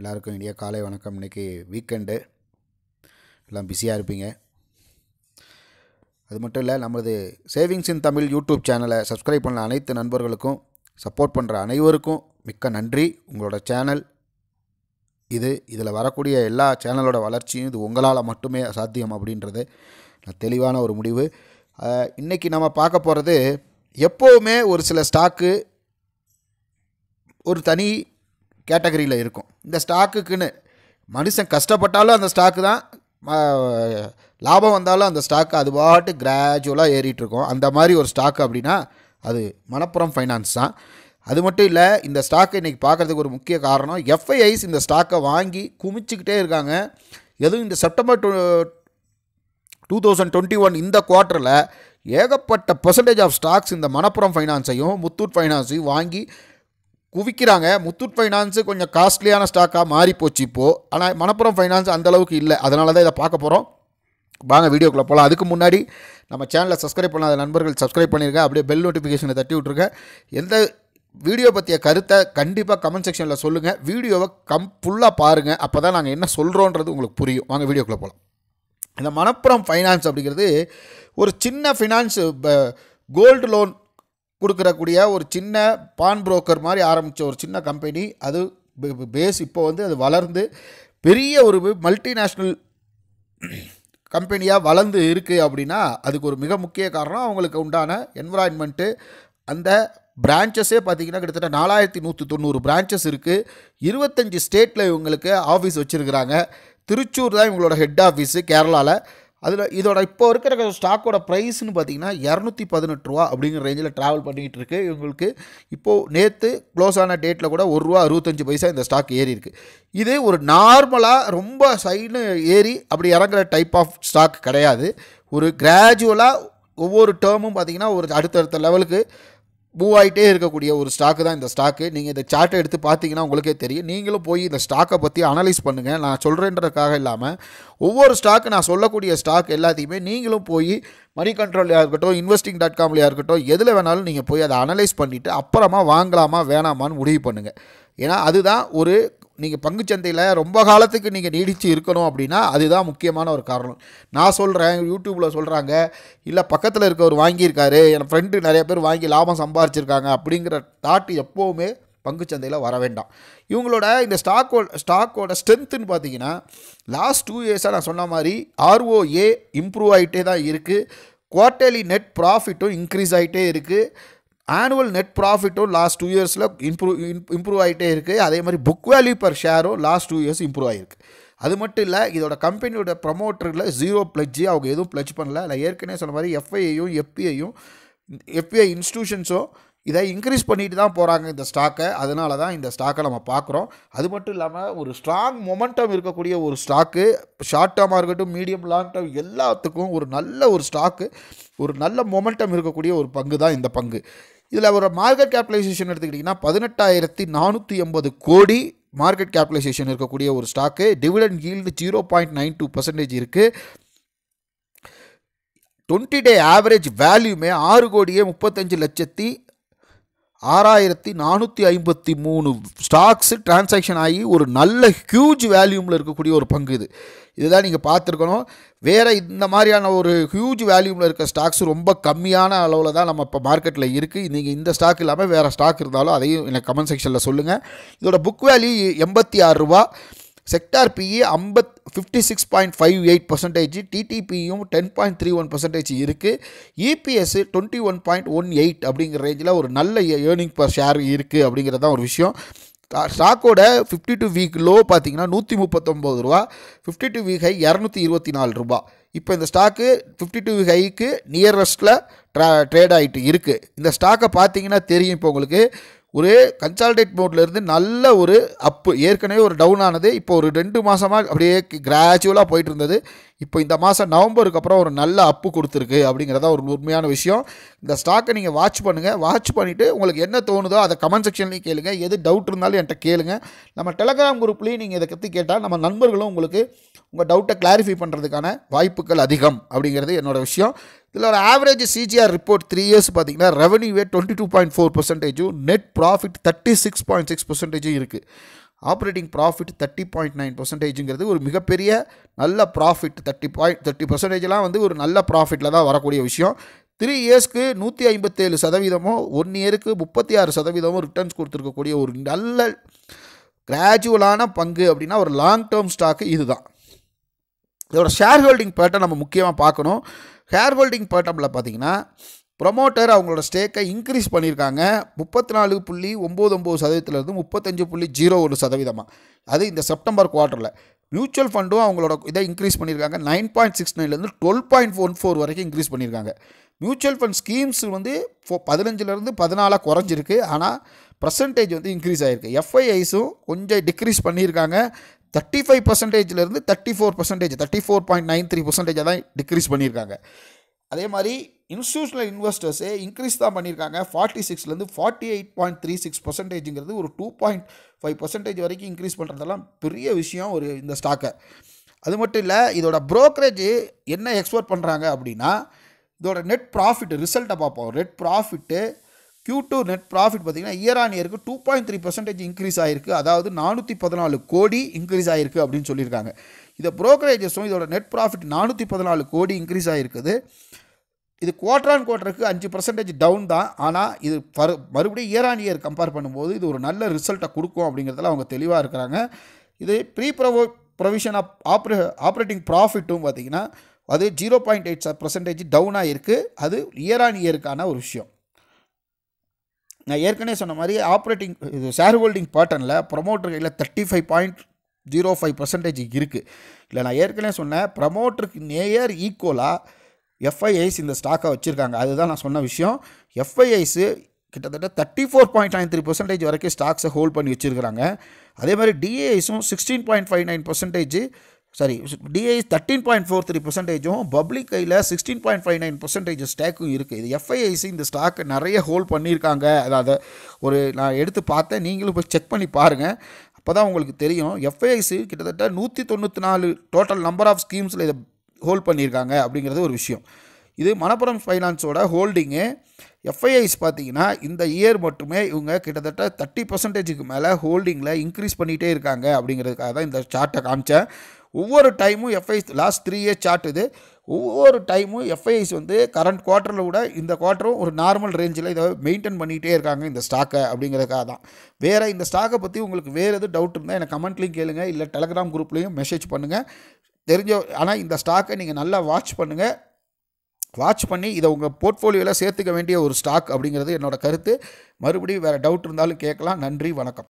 எல்லாருக்கும் இனிய காலை வணக்கம் இன்றைக்கி வீக்கெண்டு எல்லாம் பிஸியாக இருப்பீங்க அது மட்டும் இல்லை நமது சேவிங்ஸ் இன் தமிழ் யூடியூப் சேனலை சப்ஸ்கிரைப் பண்ண அனைத்து நண்பர்களுக்கும் சப்போர்ட் பண்ணுற அனைவருக்கும் மிக்க நன்றி உங்களோட சேனல் இது இதில் வரக்கூடிய எல்லா சேனலோட வளர்ச்சியும் இது உங்களால் மட்டுமே சாத்தியம் அப்படின்றது தெளிவான ஒரு முடிவு இன்றைக்கி நம்ம பார்க்க போகிறது எப்போவுமே ஒரு சில ஸ்டாக்கு ஒரு தனி கேட்டகரியில் இருக்கும் இந்த ஸ்டாக்குக்குன்னு மனுஷன் கஷ்டப்பட்டாலும் அந்த ஸ்டாக்கு தான் லாபம் வந்தாலும் அந்த ஸ்டாக்கு அது பாட்டு கிராஜுவலாக ஏறிட்டுருக்கோம் அந்த மாதிரி ஒரு ஸ்டாக் அப்படின்னா அது மணப்புறம் ஃபைனான்ஸ் தான் அது மட்டும் இல்லை இந்த ஸ்டாக்கை இன்றைக்கி பார்க்குறதுக்கு ஒரு முக்கிய காரணம் எஃப்ஐஐஸ் இந்த ஸ்டாக்கை வாங்கி குமிச்சிக்கிட்டே இருக்காங்க எதுவும் இந்த September two two thousand twenty one இந்த குவார்ட்டரில் ஏகப்பட்ட பர்சன்டேஜ் ஆஃப் ஸ்டாக்ஸ் இந்த மணப்புறம் ஃபைனான்ஸையும் முத்தூட் ஃபைனான்ஸையும் வாங்கி குவிக்கிறாங்க முத்தூட் ஃபைனான்ஸு கொஞ்சம் காஸ்ட்லியான ஸ்டாக்காக மாறி போச்சு இப்போது ஆனால் மணப்புறம் ஃபைனான்ஸ் அந்தளவுக்கு இல்லை அதனால தான் இதை பார்க்க போகிறோம் வாங்க வீடியோக்குள்ளே போகலாம் அதுக்கு முன்னாடி நம்ம சேனலை சப்ஸ்கிரைப் பண்ணாத நண்பர்கள் சப்ஸ்கிரைப் பண்ணியிருக்கேன் அப்படியே பெல் நோட்டிஃபிகேஷனை தட்டி விட்ருங்க எந்த வீடியோ பற்றிய கருத்தை கண்டிப்பாக கமெண்ட் செக்ஷனில் சொல்லுங்கள் வீடியோவை கம் ஃபுல்லாக பாருங்கள் அப்போ தான் நாங்கள் என்ன சொல்கிறோன்றது உங்களுக்கு புரியும் வாங்க வீடியோக்குள்ளே போகலாம் இந்த மணப்புறம் ஃபைனான்ஸ் அப்படிங்கிறது ஒரு சின்ன ஃபினான்ஸு கோல்டு லோன் கொடுக்குறக்கூடிய ஒரு சின்ன பான் புரோக்கர் மாதிரி ஆரம்பித்த ஒரு சின்ன கம்பெனி அது பேஸ் இப்போ வந்து அது வளர்ந்து பெரிய ஒரு மல்டிநேஷ்னல் கம்பெனியாக வளர்ந்து இருக்குது அப்படின்னா அதுக்கு ஒரு மிக முக்கிய காரணம் அவங்களுக்கு உண்டான என்வரான்மெண்ட்டு அந்த பிரான்ச்சஸே பார்த்திங்கன்னா கிட்டத்தட்ட நாலாயிரத்தி நூற்றி தொண்ணூறு பிரான்ச்சஸ் இருக்குது இருபத்தஞ்சி ஸ்டேட்டில் இவங்களுக்கு ஆஃபீஸ் வச்சுருக்கிறாங்க திருச்சூர் தான் இவங்களோட ஹெட் ஆஃபீஸு கேரளாவில் அதில் இதோட இப்போ இருக்கிற ஸ்டாக்கோட ப்ரைஸ்னு பார்த்தீங்கன்னா இரநூத்தி பதினெட்டு ரூபா அப்படிங்கிற ரேஞ்சில் ட்ராவல் பண்ணிகிட்டு இருக்குது இவங்களுக்கு இப்போது நேற்று க்ளோஸ் ஆன டேட்டில் கூட ஒரு ரூபா அறுபத்தஞ்சு பைசா இந்த ஸ்டாக் ஏறி இருக்குது இது ஒரு நார்மலாக ரொம்ப சைடு ஏறி அப்படி இறங்குற டைப் ஆஃப் ஸ்டாக் கிடையாது ஒரு கிராஜுவலாக ஒவ்வொரு டேர்மும் பார்த்திங்கன்னா ஒரு அடுத்தடுத்த லெவலுக்கு மூவ் ஆகிட்டே இருக்கக்கூடிய ஒரு ஸ்டாக்கு தான் இந்த ஸ்டாக்கு நீங்கள் இந்த சார்ட்டை எடுத்து பார்த்தீங்கன்னா உங்களுக்கே தெரியும் நீங்களும் போய் இந்த ஸ்டாக்கை பற்றி அனலைஸ் பண்ணுங்கள் நான் சொல்கிறேன்றதுக்காக இல்லாமல் ஒவ்வொரு ஸ்டாக்கு நான் சொல்லக்கூடிய ஸ்டாக் எல்லாத்தையுமே நீங்களும் போய் மணி கண்ட்ரோல்லையாக இருக்கட்டும் இன்வெஸ்டிங் டாட் காம்லையாக இருக்கட்டும் எதில் வேணாலும் நீங்கள் போய் அதை அனலைஸ் பண்ணிவிட்டு அப்புறமா வாங்கலாமா வேணாமான்னு முடிவு பண்ணுங்கள் ஏன்னா அதுதான் ஒரு நீங்கள் பங்குச்சந்தையில் ரொம்ப காலத்துக்கு நீங்கள் நீடித்து இருக்கணும் அப்படின்னா அதுதான் முக்கியமான ஒரு காரணம் நான் சொல்கிறேன் யூடியூப்பில் சொல்கிறாங்க இல்லை பக்கத்தில் இருக்கவர் வாங்கியிருக்காரு என் ஃப்ரெண்டு நிறைய பேர் வாங்கி லாபம் சம்பாரிச்சிருக்காங்க அப்படிங்கிற தாட் எப்போவுமே பங்குச்சந்தையில் வர வேண்டாம் இவங்களோட இந்த ஸ்டாக்கோட ஸ்டாக்கோட ஸ்ட்ரென்த்துன்னு பார்த்தீங்கன்னா லாஸ்ட் டூ இயர்ஸாக நான் சொன்ன மாதிரி ஆர்ஓஏ இம்ப்ரூவ் ஆகிட்டே தான் இருக்குது குவார்ட்டர்லி நெட் ப்ராஃபிட்டும் இன்க்ரீஸ் ஆகிட்டே இருக்குது ஆனுவல் நெட் ப்ராஃபிட்டும் லாஸ்ட் டூ இயர்ஸில் இம்ப்ரூவ் இம்ப்ரூவ் ஆகிட்டே இருக்குது அதே மாதிரி புக் வேல்யூ பர் ஷேரும் லாஸ்ட் டூ இயர்ஸ் இம்ப்ரூவ் ஆகிருக்கு அது மட்டும் இல்லை இதோட கம்பெனியோட ப்ரமோட்டரில் ஜீரோ பிளட்ஜி அவங்க எதுவும் பிளட்ஜ் பண்ணல இல்லை ஏற்கனவே சொன்ன மாதிரி எஃப்ஐயும் எஃபிஐயும் எஃபிஐ இன்ஸ்டியூஷன்ஸும் இதை இன்க்ரீஸ் பண்ணிட்டு தான் போகிறாங்க இந்த ஸ்டாக்கை அதனால தான் இந்த ஸ்டாக்கை நம்ம பார்க்குறோம் அது மட்டும் இல்லாமல் ஒரு ஸ்ட்ராங் மொமெண்டம் இருக்கக்கூடிய ஒரு ஸ்டாக்கு ஷார்ட் டேர்மாக இருக்கட்டும் மீடியம் லாங் டேர்ம் எல்லாத்துக்கும் ஒரு நல்ல ஒரு ஸ்டாக்கு ஒரு நல்ல மொமெண்டம் இருக்கக்கூடிய ஒரு பங்கு தான் இந்த பங்கு இதில் ஒரு மார்க்கெட் கேபிடலைசேஷன் எடுத்துக்கிட்டிங்கன்னா பதினெட்டாயிரத்தி நானூற்றி எண்பது கோடி மார்க்கெட் கேபிடலைசேஷன் இருக்கக்கூடிய ஒரு ஸ்டாக்கு dividend yield zero point nine two percentage இருக்குது டுவெண்ட்டி டே ஆவரேஜ் வேல்யூமே ஆறு கோடியே முப்பத்தஞ்சு லட்சத்தி ஆறாயிரத்தி நானூற்றி ஐம்பத்தி மூணு ஸ்டாக்ஸு டிரான்சாக்ஷன் ஆகி ஒரு நல்ல ஹியூஜ் வேல்யூமில் இருக்கக்கூடிய ஒரு பங்கு இது இதுதான் நீங்கள் பார்த்துருக்கணும் வேறு இந்த மாதிரியான ஒரு ஹியூஜ் வேல்யூமில் இருக்க ஸ்டாக்ஸ் ரொம்ப கம்மியான அளவில் தான் நம்ம இப்போ மார்க்கெட்டில் இருக்குது நீங்கள் இந்த ஸ்டாக் இல்லாமல் வேறு ஸ்டாக் இருந்தாலும் அதையும் எனக்கு கமெண்ட் செக்ஷனில் சொல்லுங்கள் இதோட புக் வேல்யூ எண்பத்தி ஆறு ரூபா செக்டார் பிஇ e ஐம்பத் fifty six point five eight percentage டிடிபியும் ten point three one percentage இருக்குது EPS twenty one point one eight அப்படிங்கிற ரேஞ்சில் ஒரு நல்ல ஏர்னிங் பர் ஷேர் இருக்குது அப்படிங்கிறது தான் ஒரு விஷயம் ஸ்டாக்கோட ஃபிஃப்டி டூ வீக் லோ பார்த்தீங்கன்னா நூற்றி முப்பத்தொம்போது ரூபா ஃபிஃப்டி டூ வீக் ஹை இரநூத்தி இருபத்தி நாலு ரூபா இப்போ இந்த ஸ்டாக்கு ஃபிஃப்டி டூ ஹைக்கு நியரஸ்ட்டில் ட்ரா ட்ரேட் ஆகிட்டு இருக்குது இந்த ஸ்டாக்கை பார்த்தீங்கன்னா தெரியும் இப்போ உங்களுக்கு ஒரு கன்சால்டேட் மோட்லேருந்து நல்ல ஒரு அப்பு ஏற்கனவே ஒரு டவுன் ஆனது இப்போ ஒரு ரெண்டு மாதமாக அப்படியே கிராஜுவலாக போயிட்டு இருந்தது இப்போ இந்த மாதம் நவம்பருக்கு அப்புறம் ஒரு நல்ல அப்பு கொடுத்துருக்கு அப்படிங்கிறதா ஒரு உண்மையான விஷயம் இந்த ஸ்டாக்கை நீங்கள் வாட்ச் பண்ணுங்கள் வாட்ச் பண்ணிவிட்டு உங்களுக்கு என்ன தோணுதோ அதை கமெண்ட் செக்ஷன்லேயும் கேளுங்கள் எது டவுட் இருந்தாலும் என்கிட்ட கேளுங்க நம்ம டெலகிராம் குரூப்லேயும் நீங்கள் இதை கற்று கேட்டால் நம்ம நண்பர்களும் உங்களுக்கு உங்கள் டவுட்டை கிளாரிஃபை பண்ணுறதுக்கான வாய்ப்புகள் அதிகம் அப்படிங்கிறது என்னோடய விஷயம் இதில் ஒரு average C G R report three years பார்த்தீங்கன்னா ரெவன்யூவே டுவெண்ட்டி டூ பாயிண்ட் ஃபோர் பர்சன்டேஜும் net profit thirty six point six பர்சன்டேஜும் இருக்குது operating profit thirty point nine பர்சன்டேஜுங்கிறது ஒரு மிகப்பெரிய நல்ல ப்ராஃபிட் தேர்ட்டி பாயிண்ட் தேர்ட்டி பர்சன்டேஜ்லாம் வந்து ஒரு நல்ல ப்ராஃபிட்டில் தான் வரக்கூடிய விஷயம் த்ரீ இயர்ஸ்க்கு நூற்றி ஐம்பத்தேழு சதவீதமும் ஒன் இயருக்கு முப்பத்தி ஆறு சதவீதமும் ரிட்டர்ன்ஸ் கொடுத்துருக்கக்கூடிய ஒரு நல்ல கிராஜுவலான பங்கு அப்படின்னா ஒரு லாங் டேர்ம் ஸ்டாக்கு இதுதான் இதோட ஷேர் ஹோல்டிங் பேட்டை நம்ம முக்கியமாக பார்க்கணும் ஹேர் ஹோல்டிங் பேட்டமில் பார்த்தீங்கன்னா ப்ரொமோட்டர் அவங்களோட ஸ்டேக்கை இன்க்ரீஸ் பண்ணியிருக்காங்க முப்பத்தி நாலு புள்ளி ஒம்பது ஒம்பது சதவீதத்துலேருந்து முப்பத்தஞ்சு புள்ளி ஜீரோ ஒரு சதவீதமாக அது இந்த செப்டம்பர் குவார்ட்டரில் மியூச்சுவல் ஃபண்டும் அவங்களோட இதை இன்க்ரீஸ் பண்ணியிருக்காங்க நைன் பாயிண்ட் சிக்ஸ் நைன்லேருந்து டுவெல் பாயிண்ட் ஒன் ஃபோர் வரைக்கும் இன்க்ரீஸ் பண்ணியிருக்காங்க மியூச்சுவல் ஃபண்ட் ஸ்கீம்ஸ் வந்து ஃபோ பதினஞ்சுலேருந்து பதினாலாக குறைஞ்சிருக்கு ஆனால் பர்சன்டேஜ் வந்து இன்க்ரீஸ் ஆகிருக்கு எஃப்ஐஐஸும் கொஞ்சம் டிக்ரீஸ் பண்ணியிருக்காங்க தேர்ட்டி ஃபைவ் பர்சன்டேஜ்லேருந்து thirty four percentage thirty four point nine three பர்சன்டேஜாக தான் டிக்ரீஸ் பண்ணியிருக்காங்க அதே மாதிரி இன்ஸ்டியூஷனல் இன்வெஸ்டர்ஸே இன்க்ரீஸ் தான் பண்ணியிருக்காங்க ஃபார்ட்டி சிக்ஸ்லேருந்து forty eight point three six பர்சன்டேஜுங்கிறது ஒரு டூ பாயிண்ட் ஃபைவ் பர்சன்டேஜ் வரைக்கும் இன்க்ரீஸ் பண்ணுறதெல்லாம் பெரிய விஷயம் ஒரு இந்த ஸ்டாக்கை அது மட்டும் இல்லை இதோட ப்ரோக்கரேஜ் என்ன எக்ஸ்போர்ட் பண்ணுறாங்க அப்படின்னா இதோட நெட் ப்ராஃபிட் ரிசல்ட்டை பார்ப்போம் net profit Q two net profit பார்த்திங்கன்னா இயர் ஆன் இயருக்கு two point three percentage increase ஆயிருக்கு அதாவது நானூற்றி பதினாலு கோடி இன்க்ரீஸ் ஆயிருக்கு அப்படின்னு சொல்லியிருக்காங்க இதை ப்ரோக்கரேஜஸும் இதோட நெட் ப்ராஃபிட் நானூற்றி பதினாலு கோடி இன்க்ரீஸ் ஆகிருக்குது இது குவார்டர் ஆன் குவார்டருக்கு அஞ்சு பர்சன்டேஜ் டவுன் தான் ஆனால் இது பரு மறுபடியும் இயர் ஆன் இயர் கம்பேர் பண்ணும்போது இது ஒரு நல்ல ரிசல்ட்டை கொடுக்கும் அப்படிங்கிறதுல அவங்க தெளிவாக இருக்கிறாங்க இது ப்ரீ ப்ரோ ப்ரொவிஷன் ஆஃப் ஆப்ரே ஆப்ரேட்டிங் ப்ராஃபிட்டும் பார்த்திங்கன்னா அது ஜீரோ பாயிண்ட் எயிட் பர்சன்டேஜ் டவுனாக இருக்குது அது இயர் ஆன் இயருக்கான ஒரு விஷயம் நான் ஏற்கனவே சொன்ன மாதிரி ஆப்ரேட்டிங் இது ஷேர் ஹோல்டிங் பேட்டர்னில் ப்ரொமோட்டர் கையில் thirty five point zero five percentage இருக்குது இல்லை நான் ஏற்கனவே சொன்னேன் ப்ரமோட்டருக்கு நேயர் ஈக்குவலாக எஃப்ஐஐஸ் இந்த ஸ்டாக்கை வச்சுருக்காங்க அதுதான் நான் சொன்ன விஷயம் எஃப்ஐஐஸு கிட்டத்தட்ட thirty four point nine three percentage வரைக்கும் ஸ்டாக்ஸை ஹோல்ட் பண்ணி வச்சுருக்கிறாங்க அதே மாதிரி டிஏஐஸும் sixteen point five nine percentage sorry DIIs thirteen point four three பர்சன்டேஜும் பப்ளிக் கையில் sixteen point five nine percentage ஸ்டாக்கும் இருக்குது இது எஃப்ஐஐசி இந்த ஸ்டாக் நிறைய ஹோல்ட் பண்ணியிருக்காங்க அதாவது ஒரு நான் எடுத்து பார்த்தேன் நீங்களும் போய் செக் பண்ணி பாருங்கள் அப்போ தான் உங்களுக்கு தெரியும் எஃப்ஐஐசி கிட்டத்தட்ட நூற்றி தொண்ணூற்றி நாலு டோட்டல் நம்பர் ஆஃப் ஸ்கீம்ஸில் இதை ஹோல்ட் பண்ணியிருக்காங்க அப்படிங்கிறது ஒரு விஷயம் இது மணப்புரம் ஃபைனான்ஸோட ஹோல்டிங்கு எஃப்ஐஐஸ் பார்த்தீங்கன்னா இந்த இயர் மட்டுமே இவங்க கிட்டத்தட்ட தேர்ட்டி பர்சன்டேஜுக்கு மேலே ஹோல்டிங்கில் இன்க்ரீஸ் பண்ணிகிட்டே இருக்காங்க அப்படிங்கிறதுக்காக தான் இந்த சார்ட்டை காமிச்சேன் ஒவ்வொரு டைமும் FIIs last three years chart இது ஒவ்வொரு டைமும் எஃப்ஐஸ் வந்து கரண்ட் குவார்ட்டரில் கூட இந்த குவார்ட்டரும் ஒரு நார்மல் ரேஞ்சில் இதை மெயின்டைன் பண்ணிகிட்டே இருக்காங்க இந்த ஸ்டாக்கை அப்படிங்கிறதுக்காக தான் வேறு இந்த ஸ்டாக்கை பற்றி உங்களுக்கு வேறு எதுவும் டவுட் இருந்தால் எனக்கு கமெண்ட்லேயும் கேளுங்க இல்லை டெலகிராம் குரூப்லேயும் மெசேஜ் பண்ணுங்கள் தெரிஞ்ச ஆனால் இந்த ஸ்டாக்கை நீங்கள் நல்லா வாட்ச் பண்ணுங்கள் வாட்ச் பண்ணி இதை உங்கள் போர்ட்ஃபோலியோவில் சேர்த்துக்க வேண்டிய ஒரு ஸ்டாக் அப்படிங்கிறது என்னோடய கருத்து மறுபடியும் வேறு டவுட் இருந்தாலும் கேட்கலாம் நன்றி வணக்கம்